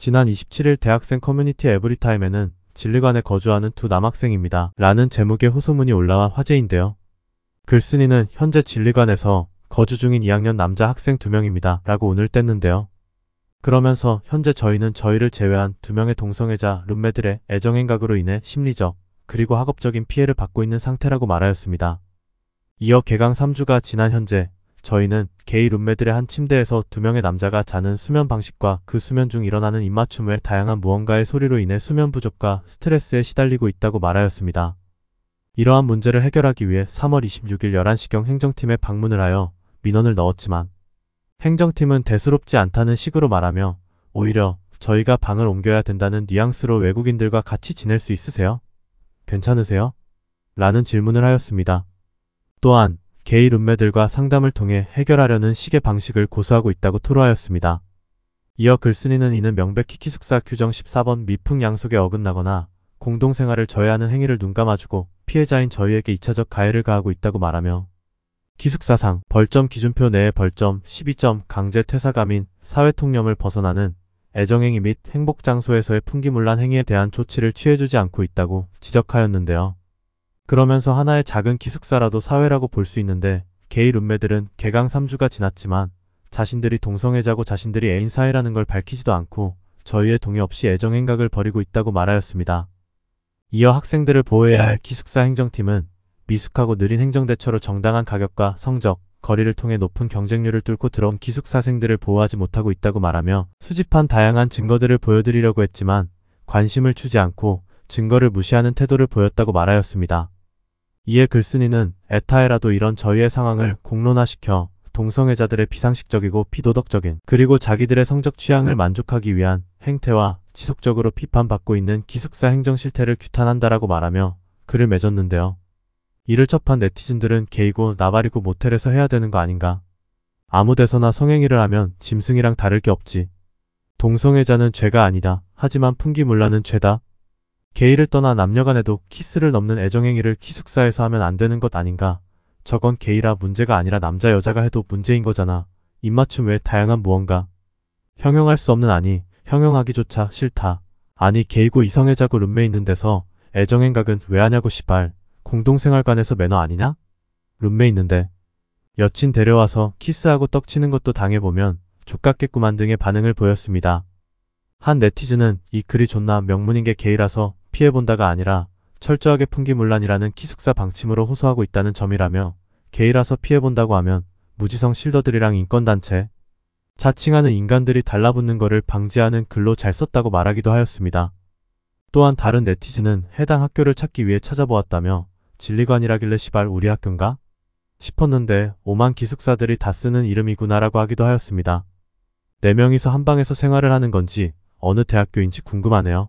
지난 27일 대학생 커뮤니티 에브리타임에는 진리관에 거주하는 두 남학생입니다. 라는 제목의 호소문이 올라와 화제인데요. 글쓴이는 현재 진리관에서 거주 중인 2학년 남자 학생 2명입니다. 라고 오늘 뗐는데요. 그러면서 현재 저희는 저희를 제외한 두명의 동성애자 룸메들의 애정행각으로 인해 심리적 그리고 학업적인 피해를 받고 있는 상태라고 말하였습니다. 이어 개강 3주가 지난 현재 저희는 게이 룸메들의 한 침대에서 두 명의 남자가 자는 수면 방식과 그 수면 중 일어나는 입맞춤 외 다양한 무언가의 소리로 인해 수면 부족과 스트레스에 시달리고 있다고 말하였습니다. 이러한 문제를 해결하기 위해 3월 26일 11시경 행정팀에 방문을 하여 민원을 넣었지만 행정팀은 대수롭지 않다는 식으로 말하며 오히려 저희가 방을 옮겨야 된다는 뉘앙스로 외국인들과 같이 지낼 수 있으세요? 괜찮으세요? 라는 질문을 하였습니다. 또한 게이 룸메들과 상담을 통해 해결하려는 식의 방식을 고수하고 있다고 토로하였습니다. 이어 글쓴이는 이는 명백히 기숙사 규정 14번 미풍 양속에 어긋나거나 공동생활을 저해하는 행위를 눈감아주고 피해자인 저희에게 2차적 가해를 가하고 있다고 말하며 기숙사상 벌점 기준표 내에 벌점 12점 강제 퇴사감인 사회통념을 벗어나는 애정행위 및 행복장소에서의 풍기물란 행위에 대한 조치를 취해주지 않고 있다고 지적하였는데요. 그러면서 하나의 작은 기숙사라도 사회라고 볼 수 있는데 게이 룸메들은 개강 3주가 지났지만 자신들이 동성애자고 자신들이 애인 사이라는 걸 밝히지도 않고 저희의 동의 없이 애정행각을 벌이고 있다고 말하였습니다. 이어 학생들을 보호해야 할 기숙사 행정팀은 미숙하고 느린 행정대처로 정당한 가격과 성적, 거리를 통해 높은 경쟁률을 뚫고 들어온 기숙사생들을 보호하지 못하고 있다고 말하며 수집한 다양한 증거들을 보여드리려고 했지만 관심을 주지 않고 증거를 무시하는 태도를 보였다고 말하였습니다. 이에 글쓴이는 에타에라도 이런 저희의 상황을 공론화시켜 동성애자들의 비상식적이고 비도덕적인 그리고 자기들의 성적 취향을 만족하기 위한 행태와 지속적으로 비판받고 있는 기숙사 행정 실태를 규탄한다라고 말하며 글을 맺었는데요. 이를 접한 네티즌들은 게이고 나발이고 모텔에서 해야 되는 거 아닌가? 아무 데서나 성행위를 하면 짐승이랑 다를 게 없지. 동성애자는 죄가 아니다. 하지만 풍기문란은 죄다. 게이를 떠나 남녀간에도 키스를 넘는 애정행위를 키숙사에서 하면 안 되는 것 아닌가. 저건 게이라 문제가 아니라 남자 여자가 해도 문제인 거잖아. 입맞춤 외 다양한 무언가. 형용할 수 없는 아니, 형용하기조차 싫다. 아니 게이고 이성애자고 룸메 있는 데서 애정행각은 왜 하냐고 시발. 공동생활관에서 매너 아니냐? 룸메 있는데. 여친 데려와서 키스하고 떡치는 것도 당해보면 족같겠구만 등의 반응을 보였습니다. 한 네티즌은 이 글이 존나 명문인 게 게이라서 피해본다가 아니라 철저하게 풍기문란이라는 기숙사 방침으로 호소하고 있다는 점이라며 게이라서 피해본다고 하면 무지성 실더들이랑 인권단체 자칭하는 인간들이 달라붙는 거를 방지하는 글로 잘 썼다고 말하기도 하였습니다. 또한 다른 네티즌은 해당 학교를 찾기 위해 찾아보았다며 진리관이라길래 시발 우리 학교인가? 싶었는데 오만 기숙사들이 다 쓰는 이름이구나라고 하기도 하였습니다. 네명이서 한방에서 생활을 하는 건지 어느 대학교인지 궁금하네요.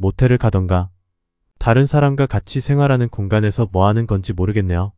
모텔을 가던가 다른 사람과 같이 생활하는 공간에서 뭐 하는 건지 모르겠네요.